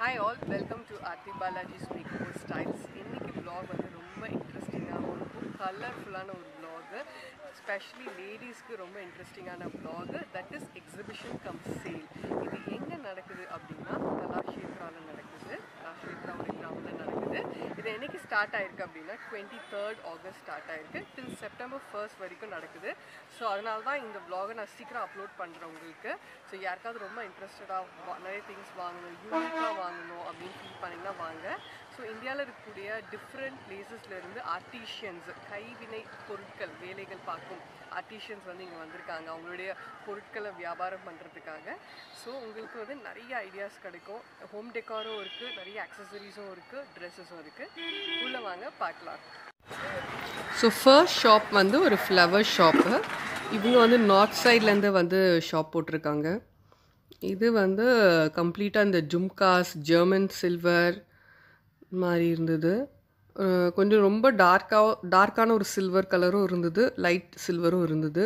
Hi all welcome to Aarthi Balaji ஸ்பீக் styles இன்றைக்கி blog வந்து ரொம்ப இன்ட்ரெஸ்டிங்காக ஒரு கலர்ஃபுல்லான ஒரு ப்ளாகு ஸ்பெஷலி லேடிஸ்க்கு ரொம்ப இன்ட்ரெஸ்டிங்கான blog that is exhibition cum sale இது எங்கே நடக்குது அப்படின்னா கலாஷேத்ராவில் நடக்குது கலாஷேத்ரா ஒரு கிராமத்தில் நடக்குது இது ஸ்டார்ட் ஆயிருக்கு அப்படின்னா டுவெண்ட்டி தேர்ட் ஆகஸ்ட் ஸ்டார்ட் ஆயிருக்கு டில் செப்டம்பர் ஃபர்ஸ்ட் வரைக்கும் நடக்குது ஸோ அதனால தான் இந்த வ்ளாகை நான் சீக்கிரம் அப்லோட் பண்ணுறேன் உங்களுக்கு ஸோ யாருக்காவது ரொம்ப இன்ட்ரெஸ்டடாக நிறைய திங்ஸ் வாங்கணும் யூனிக்காக வாங்கணும் அப்படின்னு ஃபீல் பண்ணிங்கன்னா வாங்க ஸோ இந்தியாவில் இருக்கக்கூடிய டிஃப்ரெண்ட் பிளேசஸ்லேருந்து ஆர்டிஷியன்ஸ் கைவினை பொருட்கள் வேலைகள் பார்க்கும் ஆர்டிஷியன்ஸ் வந்து இங்கே வந்திருக்காங்க அவங்களுடைய பொருட்களை வியாபாரம் பண்ணுறதுக்காக ஸோ உங்களுக்கு வந்து நிறைய ஐடியாஸ் கிடைக்கும் ஹோம் டெக்காரும் இருக்குது நிறைய அக்சசரிஸும் இருக்குது ட்ரெஸ்ஸஸும் இருக்குது உள்ளே வாங்க பார்க்கலாம் ஸோ ஃபர்ஸ்ட் ஷாப் வந்து ஒரு ஃப்ளவர் ஷாப்பு இவங்க வந்து நார்த் சைட்லேருந்து வந்து ஷாப் போட்டிருக்காங்க இது வந்து கம்ப்ளீட்டாக இந்த ஜும்காஸ் ஜெர்மன் சில்வர் மாதிரி இருந்தது கொஞ்சம் ரொம்ப டார்க்காக டார்க்கான ஒரு சில்வர் கலரும் இருந்தது லைட் சில்வரும் இருந்தது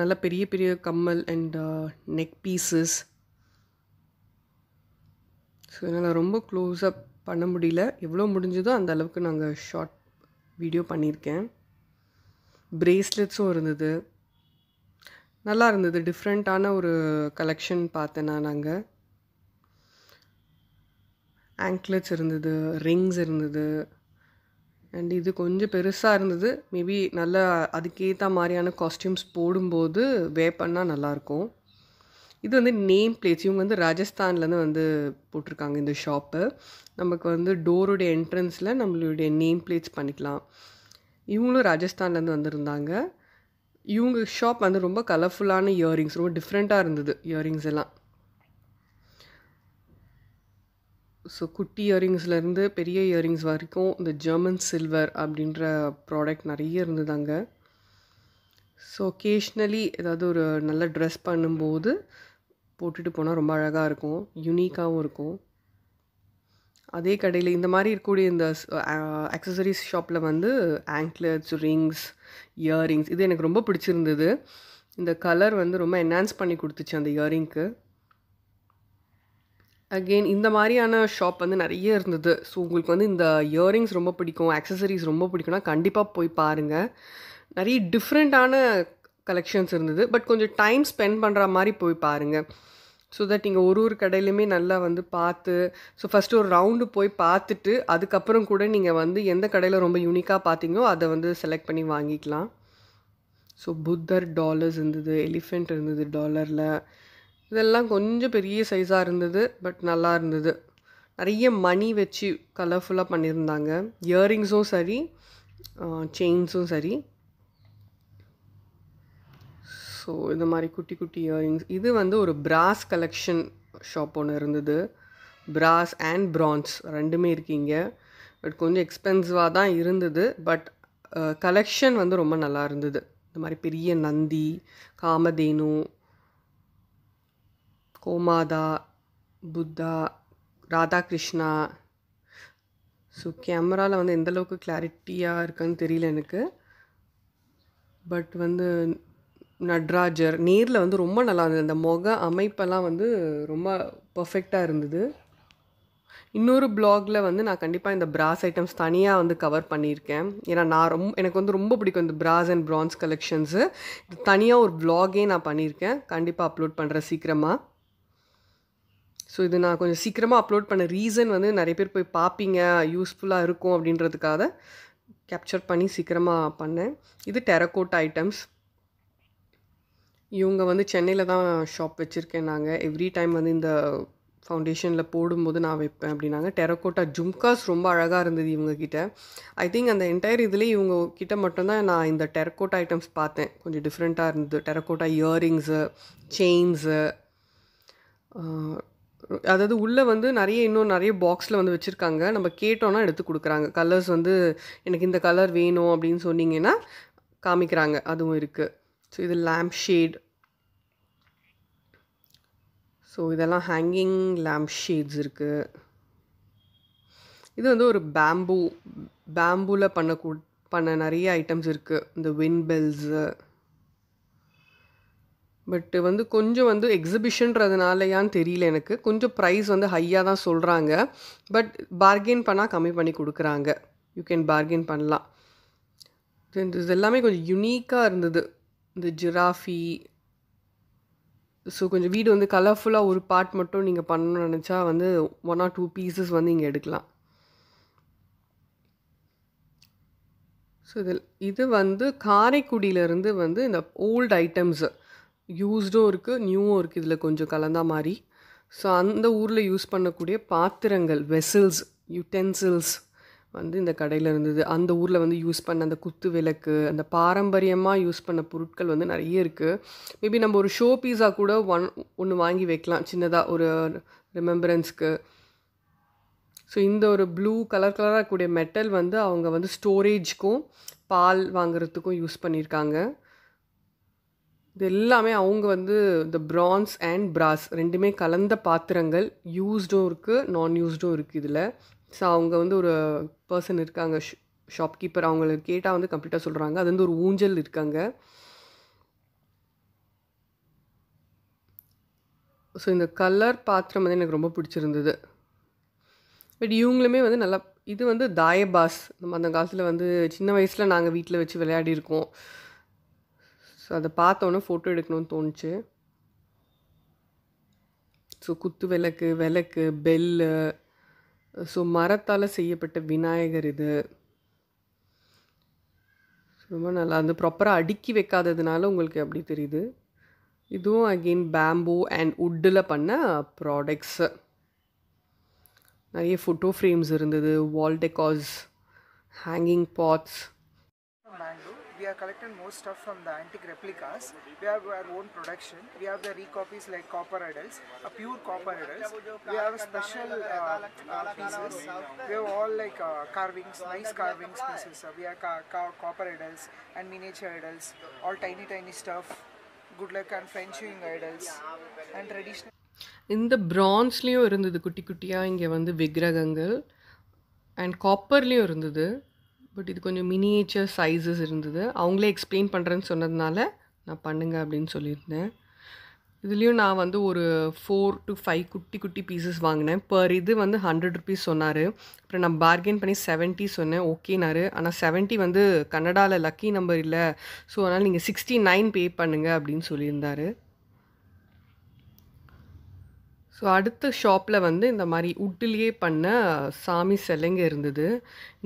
நல்ல பெரிய பெரிய கம்மல் அண்ட் நெக் பீசஸ் ஸோ என்னால் ரொம்ப க்ளோஸ்அப் பண்ண முடியல எவ்வளோ முடிஞ்சதோ அந்த அளவுக்கு நாங்கள் ஷார்ட் வீடியோ பண்ணியிருக்கேன் பிரேஸ்லெட்ஸும் இருந்தது நல்லா இருந்தது டிஃப்ரெண்ட்டான ஒரு கலெக்ஷன் பார்த்தேன்னா நாங்கள் ஆங்க்லெட்ஸ் இருந்தது ரிங்ஸ் இருந்தது அண்ட் இது கொஞ்சம் பெருசாக இருந்தது மேபி நல்லா அதுக்கேற்ற மாதிரியான காஸ்டியூம்ஸ் போடும்போது வே பண்ணால் நல்லாயிருக்கும் இது வந்து நேம் பிளேஸ் இவங்க வந்து ராஜஸ்தான்லேருந்து வந்து போட்டிருக்காங்க இந்த ஷாப்பு நமக்கு வந்து டோருடைய என்ட்ரன்ஸில் நம்மளுடைய நேம் பிளேஸ் பண்ணிக்கலாம் இவங்களும் ராஜஸ்தான்லேருந்து வந்திருந்தாங்க இவங்க ஷாப் வந்து ரொம்ப கலர்ஃபுல்லான இயரிங்ஸ் ரொம்ப டிஃப்ரெண்ட்டாக இருந்தது இயரிங்ஸ் எல்லாம் ஸோ குட்டி இயரிங்ஸ்லேருந்து பெரிய இயரிங்ஸ் வரைக்கும் இந்த ஜெர்மன் சில்வர் அப்படின்ற ப்ராடக்ட் நிறைய இருந்தது அங்கே ஸோ ஒகேஷ்னலி ஏதாவது ஒரு நல்ல ட்ரெஸ் பண்ணும்போது போட்டுட்டு போனால் ரொம்ப அழகாக இருக்கும் யூனிக்காகவும் இருக்கும் அதே கடையில் இந்த மாதிரி இருக்கக்கூடிய இந்த அக்சசரிஸ் ஷாப்பில் வந்து ஆங்க்லெட்ஸ் ரிங்ஸ் இயரிங்ஸ் இது எனக்கு ரொம்ப பிடிச்சிருந்தது இந்த கலர் வந்து ரொம்ப என்ஹான்ஸ் பண்ணி கொடுத்துச்சு அந்த இயரிங்க்கு அகெயின் இந்த மாதிரியான ஷாப் வந்து நிறைய இருந்தது ஸோ உங்களுக்கு வந்து இந்த இயரிங்ஸ் ரொம்ப பிடிக்கும் அக்சசரிஸ் ரொம்ப பிடிக்கும்னா கண்டிப்பாக போய் பாருங்கள் நிறைய டிஃப்ரெண்ட்டான கலெக்ஷன்ஸ் இருந்தது பட் கொஞ்சம் டைம் ஸ்பெண்ட் பண்ணுற மாதிரி போய் பாருங்கள் ஸோ தட் நீங்கள் ஒரு ஒரு கடையிலையுமே நல்லா வந்து பார்த்து ஸோ ஃபஸ்ட்டு ஒரு ரவுண்டு போய் பார்த்துட்டு அதுக்கப்புறம் கூட நீங்கள் வந்து எந்த கடையில் ரொம்ப யூனிக்காக பார்த்தீங்களோ அதை வந்து செலக்ட் பண்ணி வாங்கிக்கலாம் ஸோ புத்தர் டாலர்ஸ் இருந்தது எலிஃபெண்ட் இருந்தது டாலரில் இதெல்லாம் கொஞ்சம் பெரிய சைஸாக இருந்தது பட் நல்லா இருந்தது நிறைய மணி வச்சு கலர்ஃபுல்லாக பண்ணியிருந்தாங்க இயரிங்ஸும் சரி செயின்ஸும் சரி ஸோ இந்த மாதிரி குட்டி குட்டி இயரிங்ஸ் இது வந்து ஒரு பிராஸ் கலெக்ஷன் ஷாப் ஒன்று இருந்தது பிராஸ் அண்ட் பிரான்ஸ் ரெண்டுமே இருக்கீங்க பட் கொஞ்சம் எக்ஸ்பென்சிவாக தான் இருந்தது பட் கலெக்ஷன் வந்து ரொம்ப நல்லா இருந்தது இந்த மாதிரி பெரிய நந்தி காமதேனு கோமாதா புத்தா ராதாகிருஷ்ணா ஸோ கேமராவில் வந்து எந்தளவுக்கு கிளாரிட்டியாக இருக்குன்னு தெரியல எனக்கு பட் வந்து நட்ராஜர் நேரில் வந்து ரொம்ப நல்லா இருந்தது அந்த முக அமைப்பெல்லாம் வந்து ரொம்ப பர்ஃபெக்டாக இருந்தது இன்னொரு பிளாகில் வந்து நான் கண்டிப்பாக இந்த பிராஸ் ஐட்டம்ஸ் தனியாக வந்து கவர் பண்ணியிருக்கேன் ஏன்னா நான் ரொம்ப எனக்கு வந்து ரொம்ப பிடிக்கும் இந்த பிராஸ் அண்ட் ப்ரான்ஸ் கலெக்ஷன்ஸு இது தனியாக ஒரு பிளாகே நான் பண்ணியிருக்கேன் கண்டிப்பாக அப்லோட் பண்ணுறேன் சீக்கிரமாக ஸோ இது நான் கொஞ்சம் சீக்கிரமாக அப்லோட் பண்ண ரீசன் வந்து நிறைய பேர் போய் பார்ப்பீங்க யூஸ்ஃபுல்லாக இருக்கும் அப்படின்றதுக்காக கேப்சர் பண்ணி சீக்கிரமாக பண்ணேன் இது டெரக்கோட் ஐட்டம்ஸ் இவங்க வந்து சென்னையில் தான் ஷாப் வச்சுருக்கேன் நாங்கள் எவ்ரி டைம் வந்து இந்த ஃபவுண்டேஷனில் போடும்போது நான் வைப்பேன் அப்படின்னாங்க டெரக்கோட்டா ஜும்காஸ் ரொம்ப அழகாக இருந்தது இவங்கக்கிட்ட ஐ திங்க் அந்த என்டையர் இதுலேயே இவங்க கிட்ட மட்டும்தான் நான் இந்த டெரகோட்டா ஐட்டம்ஸ் பார்த்தேன் கொஞ்சம் டிஃப்ரெண்ட்டாக இருந்தது டெரக்கோட்டா இயரிங்ஸு செயின்ஸு அதாவது உள்ளே வந்து நிறைய இன்னும் நிறைய பாக்ஸில் வந்து வச்சுருக்காங்க நம்ம கேட்டோன்னா எடுத்து கொடுக்குறாங்க கலர்ஸ் வந்து எனக்கு இந்த கலர் வேணும் அப்படின்னு சொன்னீங்கன்னா காமிக்கிறாங்க அதுவும் இருக்குது ஸோ இது லேம்ப் ஷேட் ஸோ இதெல்லாம் ஹேங்கிங் லேம்ப் ஷேட்ஸ் இருக்குது இது வந்து ஒரு பேம்பூ பேம்பூவில் பண்ண கூ பண்ண நிறைய ஐட்டம்ஸ் இருக்குது இந்த வின் பெல்ஸு பட்டு வந்து கொஞ்சம் வந்து எக்ஸிபிஷன்றதுனாலயான்னு தெரியல எனக்கு கொஞ்சம் ப்ரைஸ் வந்து ஹையாக தான் சொல்கிறாங்க பட் பார்கெயின் பண்ணால் கம்மி பண்ணி கொடுக்குறாங்க யூ கேன் பார்கெயின் பண்ணலாம் இது எல்லாமே கொஞ்சம் யுனிக்காக இருந்தது இந்த ஜிராஃபி ஸோ கொஞ்சம் வீடு வந்து கலர்ஃபுல்லாக ஒரு பார்ட் மட்டும் நீங்கள் பண்ணணும்னு நினச்சா வந்து ஒன் ஆர் டூ பீசஸ் வந்து இங்கே எடுக்கலாம் ஸோ இதில் இது வந்து காரைக்குடியிலேருந்து வந்து இந்த ஓல்டு ஐட்டம்ஸு யூஸ்டும் இருக்குது நியூவும் இருக்குது இதில் கொஞ்சம் கலந்தா மாதிரி ஸோ அந்த ஊரில் யூஸ் பண்ணக்கூடிய பாத்திரங்கள் வெசில்ஸ் யுட்டென்சில்ஸ் வந்து இந்த கடையில் இருந்தது அந்த ஊரில் வந்து யூஸ் பண்ண அந்த குத்து விளக்கு அந்த பாரம்பரியமாக யூஸ் பண்ண பொருட்கள் வந்து நிறைய இருக்குது மேபி நம்ம ஒரு ஷோ பீஸாக கூட ஒன் ஒன்று வாங்கி வைக்கலாம் சின்னதாக ஒரு ரிமெம்பரன்ஸ்க்கு ஸோ இந்த ஒரு ப்ளூ கலர் கலராக கூடிய மெட்டல் வந்து அவங்க வந்து ஸ்டோரேஜ்க்கும் பால் வாங்குறதுக்கும் யூஸ் பண்ணியிருக்காங்க இது எல்லாமே அவங்க வந்து இந்த ப்ரான்ஸ் அண்ட் பிராஸ் ரெண்டுமே கலந்த பாத்திரங்கள் யூஸ்டும் இருக்குது நான் யூஸ்டும் இருக்குது இதில் ஸோ அவங்க வந்து ஒரு பர்சன் இருக்காங்க ஷாப்கீப்பர் அவங்கள கேட்டால் வந்து கம்ப்ளீட்டாக சொல்கிறாங்க அது வந்து ஒரு ஊஞ்சல் இருக்காங்க ஸோ இந்த கலர் பாத்திரம் வந்து எனக்கு ரொம்ப பிடிச்சிருந்தது பட் இவங்களுமே வந்து நல்லா இது வந்து தாயபாஸ் நம்ம அந்த காலத்தில் வந்து சின்ன வயசில் நாங்கள் வீட்டில் வச்சு விளையாடிருக்கோம் இருக்கோம் ஸோ அதை பார்த்தோன்னே ஃபோட்டோ எடுக்கணும்னு தோணுச்சு ஸோ குத்து விளக்கு விளக்கு பெல்லு ஸோ மரத்தால் செய்யப்பட்ட விநாயகர் இது ரொம்ப நல்லா அந்த ப்ராப்பராக அடுக்கி வைக்காததுனால உங்களுக்கு அப்படி தெரியுது இதுவும் அகெயின் பேம்பூ அண்ட் உட்டில் பண்ண ப்ராடக்ட்ஸு நிறைய ஃபோட்டோ ஃப்ரேம்ஸ் இருந்தது wall decors hanging pots we are collecting more stuff from the antique replicas. We have our own production. We have the recopies like copper idols, a pure copper idols. We have special uh, uh, pieces. We have all like uh, carvings, nice carvings pieces. we have ca ca copper idols and miniature idols, all tiny tiny stuff. Good luck and French wing idols and traditional. இந்த பிரான்ஸ்லேயும் இருந்தது குட்டி குட்டியாக இங்கே வந்து விக்கிரகங்கள் and காப்பர்லேயும் the. But இது கொஞ்சம் miniature sizes இருந்தது அவங்களே எக்ஸ்பிளைன் பண்ணுறேன்னு சொன்னதுனால நான் பண்ணுங்க அப்படின்னு சொல்லியிருந்தேன் இதுலேயும் நான் வந்து ஒரு ஃபோர் டு ஃபைவ் குட்டி குட்டி பீசஸ் வாங்கினேன் பர் இது வந்து ஹண்ட்ரட் ருபீஸ் சொன்னார் அப்புறம் நான் பார்கெயின் பண்ணி செவன்ட்டி சொன்னேன் ஓகேனாரு ஆனால் செவன்ட்டி வந்து கன்னடாவில் லக்கி நம்பர் இல்லை ஸோ அதனால் நீங்கள் சிக்ஸ்டி நைன் பே பண்ணுங்கள் அப்படின்னு சொல்லியிருந்தாரு ஸோ அடுத்த ஷாப்பில் வந்து இந்த மாதிரி உட்டிலேயே பண்ண சாமி சிலைங்க இருந்தது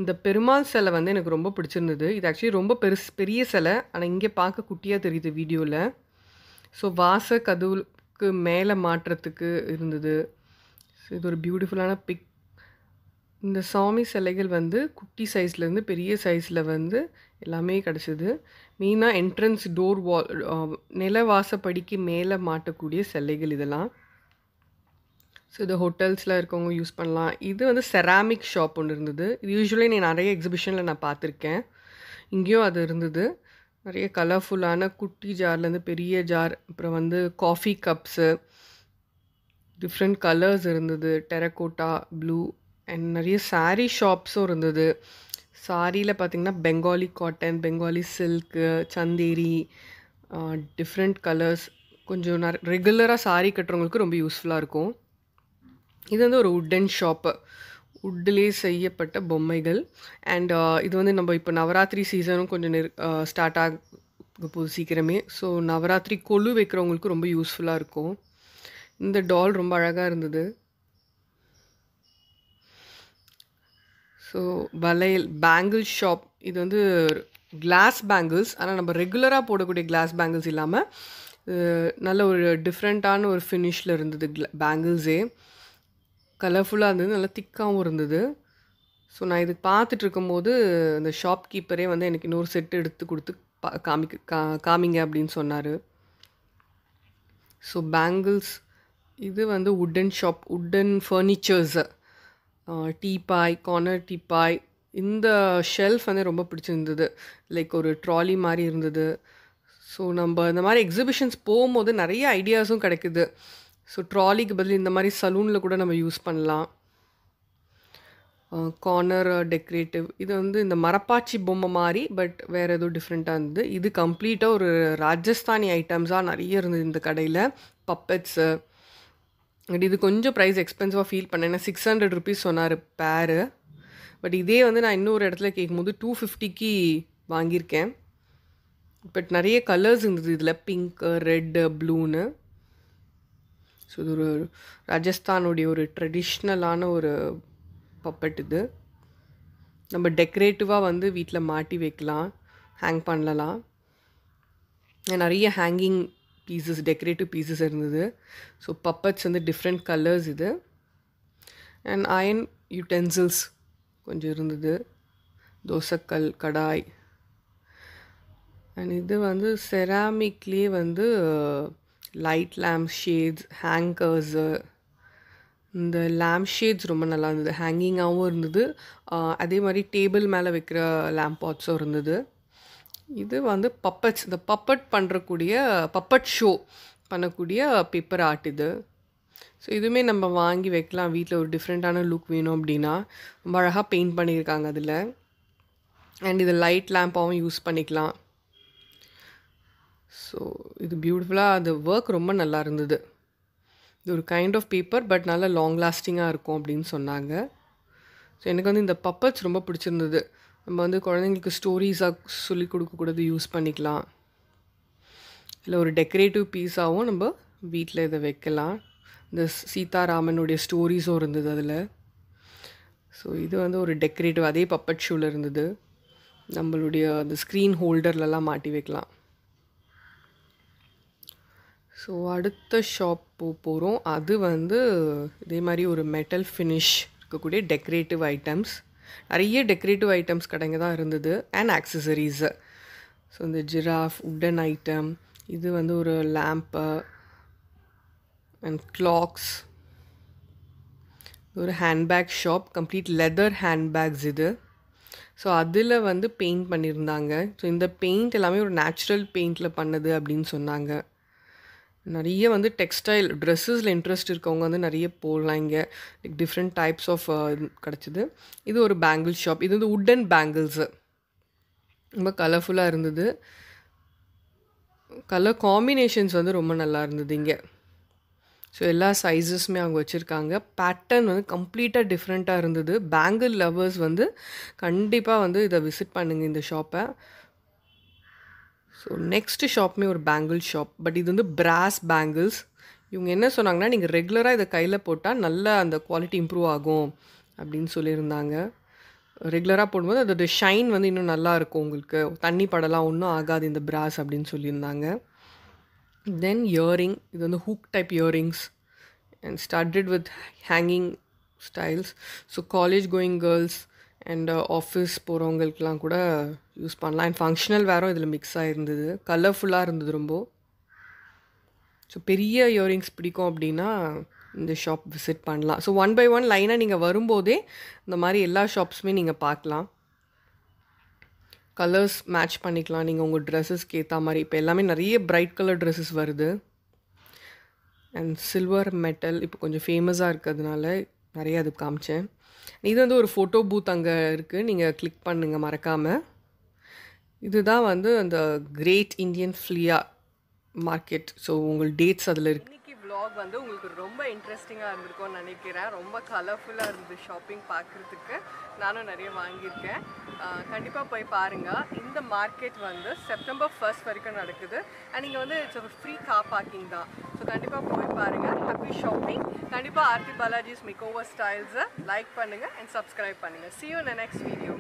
இந்த பெருமாள் சிலை வந்து எனக்கு ரொம்ப பிடிச்சிருந்தது இது ஆக்சுவலி ரொம்ப பெருசு பெரிய சிலை ஆனால் இங்கே பார்க்க குட்டியாக தெரியுது வீடியோவில் ஸோ வாச கதவுக்கு மேலே மாற்றத்துக்கு இருந்தது ஸோ இது ஒரு பியூட்டிஃபுல்லான பிக் இந்த சாமி சிலைகள் வந்து குட்டி சைஸ்லேருந்து பெரிய சைஸில் வந்து எல்லாமே கிடச்சிது மெயினாக என்ட்ரன்ஸ் டோர் வால் நில வாசப்படிக்கு மேலே மாட்டக்கூடிய சிலைகள் இதெல்லாம் ஸோ இது ஹோட்டல்ஸில் இருக்கவங்க யூஸ் பண்ணலாம் இது வந்து செராமிக் ஷாப் ஒன்று இருந்தது இது யூஸ்வலி நீ நிறைய எக்ஸிபிஷனில் நான் பார்த்துருக்கேன் இங்கேயும் அது இருந்தது நிறைய கலர்ஃபுல்லான குட்டி ஜார்லேருந்து பெரிய ஜார் அப்புறம் வந்து காஃபி கப்ஸு டிஃப்ரெண்ட் கலர்ஸ் இருந்தது டெரக்கோட்டா ப்ளூ அண்ட் நிறைய சாரீ ஷாப்ஸும் இருந்தது சாரியில் பார்த்திங்கன்னா Bengali cotton Bengali silk Chanderi different colours கொஞ்சம் ந ரெகுலராக சாரி கட்டுறவங்களுக்கு ரொம்ப யூஸ்ஃபுல்லாக இருக்கும் இது வந்து ஒரு உட்டன் ஷாப்பு உட்டிலே செய்யப்பட்ட பொம்மைகள் அண்ட் uh, இது வந்து நம்ம இப்போ நவராத்திரி சீசனும் கொஞ்சம் நெரு ஸ்டார்ட் uh, ஆக போது சீக்கிரமே ஸோ நவராத்திரி கொலு வைக்கிறவங்களுக்கு ரொம்ப யூஸ்ஃபுல்லாக இருக்கும் இந்த டால் ரொம்ப அழகாக இருந்தது ஸோ வளையல் பேங்கிள் ஷாப் இது வந்து கிளாஸ் பேங்கிள்ஸ் ஆனால் நம்ம ரெகுலராக போடக்கூடிய கிளாஸ் பேங்கிள்ஸ் இல்லாமல் நல்ல ஒரு டிஃப்ரெண்ட்டான ஒரு ஃபினிஷில் இருந்தது பேங்கிள்ஸே கலர்ஃபுல்லாக இருந்தது நல்லா திக்காகவும் இருந்தது ஸோ நான் இது பார்த்துட்டு இருக்கும்போது அந்த ஷாப் கீப்பரே வந்து எனக்கு இன்னொரு செட்டு எடுத்து கொடுத்து பா காமிக்க கா காமிங்க அப்படின்னு சொன்னார் ஸோ பேங்கிள்ஸ் இது வந்து wooden shop wooden furnitures teapoy corner teapoy இந்த ஷெல்ஃப் வந்து ரொம்ப பிடிச்சிருந்தது லைக் ஒரு ட்ராலி மாதிரி இருந்தது ஸோ நம்ம இந்த மாதிரி எக்ஸிபிஷன்ஸ் போகும்போது நிறைய ஐடியாஸும் கிடைக்குது ஸோ ட்ராலிக்கு பதில் இந்த மாதிரி சலூனில் கூட நம்ம யூஸ் பண்ணலாம் கார்னர் டெக்கரேட்டிவ் இது வந்து இந்த மரப்பாச்சி பொம்மை மாதிரி பட் வேறு எதுவும் டிஃப்ரெண்ட்டாக இருந்தது இது கம்ப்ளீட்டாக ஒரு ராஜஸ்தானி ஐட்டம்ஸாக நிறைய இருந்தது இந்த கடையில் பப்பட்ஸு பட் இது கொஞ்சம் ப்ரைஸ் எக்ஸ்பென்சிவாக ஃபீல் பண்ணேன் ஏன்னா சிக்ஸ் ஹண்ட்ரட் ருபீஸ் சொன்னார் பேரு பட் இதே வந்து நான் இன்னொரு இடத்துல கேட்கும்போது டூ ஃபிஃப்டிக்கு வாங்கியிருக்கேன் பட் நிறைய கலர்ஸ் இருந்தது இதில் பிங்க்கு ரெட்டு ப்ளூன்னு ஸோ இது ஒரு ராஜஸ்தானுடைய ஒரு ட்ரெடிஷ்னலான ஒரு பப்பட் இது நம்ம டெக்கரேட்டிவாக வந்து வீட்டில் மாட்டி வைக்கலாம் ஹேங் பண்ணலாம் நிறைய ஹேங்கிங் பீசஸ் டெக்கரேட்டிவ் பீசஸ் இருந்தது ஸோ பப்பட்ஸ் வந்து டிஃப்ரெண்ட் கலர்ஸ் இது அண்ட் அயன் யூட்டென்சில்ஸ் கொஞ்சம் இருந்தது தோசைக்கல் கடாய் அண்ட் இது வந்து செராமிக்லேயே வந்து லைட் லேம்ப் ஷேட்ஸ் ஹேங்கர்ஸு இந்த லேம்ப் ஷேட்ஸ் ரொம்ப நல்லா இருந்தது ஹேங்கிங்காகவும் இருந்தது அதே மாதிரி டேபிள் மேலே வைக்கிற லேம்ப் பாட்ஸும் இருந்தது இது வந்து பப்பட்ஸ் இந்த பப்பட் பண்ணுறக்கூடிய பப்பட் ஷோ பண்ணக்கூடிய பேப்பர் ஆர்ட் இது ஸோ இதுவுமே நம்ம வாங்கி வைக்கலாம் வீட்டில் ஒரு டிஃப்ரெண்ட்டான லுக் வேணும் அப்படின்னா ரொம்ப அழகாக பெயிண்ட் பண்ணியிருக்காங்க அதில் அண்ட் இது லைட் லேம்பாகவும் யூஸ் பண்ணிக்கலாம் ஸோ இது பியூட்டிஃபுல்லாக அது ஒர்க் ரொம்ப நல்லா இருந்தது இது ஒரு கைண்ட் ஆஃப் பேப்பர் பட் நல்லா லாங் லாஸ்டிங்காக இருக்கும் அப்படின்னு சொன்னாங்க ஸோ எனக்கு வந்து இந்த பப்பட்ஸ் ரொம்ப பிடிச்சிருந்தது நம்ம வந்து குழந்தைங்களுக்கு ஸ்டோரிஸாக சொல்லி கொடுக்கக்கூடாது யூஸ் பண்ணிக்கலாம் இல்லை ஒரு டெக்கரேட்டிவ் பீஸாகவும் நம்ம வீட்டில் இதை வைக்கலாம் இந்த சீதாராமனுடைய ஸ்டோரிஸும் இருந்தது அதில் ஸோ இது வந்து ஒரு டெக்கரேட்டிவ் அதே பப்பட் ஷூவில் இருந்தது நம்மளுடைய அந்த ஸ்க்ரீன் ஹோல்டர்லலாம் மாட்டி வைக்கலாம் ஸோ அடுத்த ஷாப் போகிறோம் அது வந்து இதே மாதிரி ஒரு மெட்டல் ஃபினிஷ் இருக்கக்கூடிய டெக்கரேட்டிவ் ஐட்டம்ஸ் நிறைய டெக்கரேட்டிவ் ஐட்டம்ஸ் கடைங்க தான் இருந்தது அண்ட் ஆக்சசரிஸு ஸோ இந்த ஜிராஃப் உட்டன் ஐட்டம் இது வந்து ஒரு லேம்பு அண்ட் கிளாக்ஸ் ஒரு handbag shop complete leather handbags இது ஸோ அதில் வந்து பெயிண்ட் பண்ணியிருந்தாங்க ஸோ இந்த பெயிண்ட் எல்லாமே ஒரு நேச்சுரல் பெயிண்டில் பண்ணது அப்படின்னு சொன்னாங்க நிறைய வந்து டெக்ஸ்டைல் ட்ரெஸ்ஸஸில் இன்ட்ரெஸ்ட் இருக்கவங்க வந்து நிறைய போடலாம் இங்கே லைக் டிஃப்ரெண்ட் டைப்ஸ் ஆஃப் கிடச்சிது இது ஒரு பேங்கிள் ஷாப் இது வந்து உட்டன் பேங்கிள்ஸு ரொம்ப கலர்ஃபுல்லாக இருந்தது கலர் காம்பினேஷன்ஸ் வந்து ரொம்ப நல்லா இருந்தது இங்கே ஸோ எல்லா சைஸஸுமே அவங்க வச்சுருக்காங்க பேட்டர்ன் வந்து கம்ப்ளீட்டாக டிஃப்ரெண்ட்டாக இருந்தது பேங்கிள் லவ்வர்ஸ் வந்து கண்டிப்பாக வந்து இதை விசிட் பண்ணுங்கள் இந்த ஷாப்பை ஸோ நெக்ஸ்ட்டு ஷாப்புமே ஒரு பேங்கிள் ஷாப் பட் இது வந்து பிராஸ் பேங்கிள்ஸ் இவங்க என்ன சொன்னாங்கன்னா நீங்கள் ரெகுலராக இதை கையில் போட்டால் நல்லா அந்த குவாலிட்டி இம்ப்ரூவ் ஆகும் அப்படின்னு சொல்லியிருந்தாங்க ரெகுலராக போடும்போது அதோட ஷைன் வந்து இன்னும் நல்லாயிருக்கும் உங்களுக்கு தண்ணி படலாம் ஒன்றும் ஆகாது இந்த பிராஸ் அப்படின்னு சொல்லியிருந்தாங்க தென் இயரிங் இது வந்து hook type earrings and started with hanging styles so college going girls and office uh, போகிறவங்களுக்கெலாம் கூட யூஸ் பண்ணலாம் அண்ட் ஃபங்க்ஷனல் வேறும் இதில் மிக்ஸ் ஆகிருந்தது கலர்ஃபுல்லாக இருந்தது ரொம்ப ஸோ பெரிய இயரிங்ஸ் பிடிக்கும் அப்படின்னா இந்த ஷாப் விசிட் பண்ணலாம் ஸோ ஒன் பை ஒன் லைனாக நீங்கள் வரும்போதே இந்த மாதிரி எல்லா ஷாப்ஸுமே நீங்கள் பார்க்கலாம் கலர்ஸ் மேட்ச் பண்ணிக்கலாம் நீங்கள் உங்கள் ட்ரெஸ்ஸஸ்க்கு ஏற்ற மாதிரி இப்போ எல்லாமே நிறைய ப்ரைட் கலர் ட்ரெஸ்ஸஸ் வருது அண்ட் சில்வர் மெட்டல் இப்போ கொஞ்சம் ஃபேமஸாக இருக்கிறதுனால நிறைய அது காமிச்சேன் இது வந்து ஒரு ஃபோட்டோ பூத் அங்கே இருக்குது நீங்கள் கிளிக் பண்ணுங்கள் மறக்காமல் இதுதான் வந்து அந்த great Indian flea market so உங்கள் டேட்ஸ் அதில் இருக்குது விளாக் வந்து உங்களுக்கு ரொம்ப இன்ட்ரெஸ்டிங்காக இருந்திருக்கும்னு நினைக்கிறேன் ரொம்ப கலர்ஃபுல்லாக இருந்தது ஷாப்பிங் பார்க்குறதுக்கு நானும் நிறைய வாங்கியிருக்கேன் கண்டிப்பாக போய் பாருங்கள் இந்த மார்க்கெட் வந்து செப்டம்பர் ஃபர்ஸ்ட் வரைக்கும் நடக்குது அண்ட் நீங்கள் வந்து இட்ஸ் ஒரு ஃப்ரீ கார் பார்க்கிங் தான் ஸோ கண்டிப்பாக போய் பாருங்கள் ஹாப்பி ஷாப்பிங் கண்டிப்பாக ஆர்த்தி பாலாஜிஸ் மிக்கோவர் ஸ்டைல்ஸை லைக் பண்ணுங்கள் அண்ட் சப்ஸ்கிரைப் பண்ணுங்கள் சி யூ நெக்ஸ்ட் வீடியோ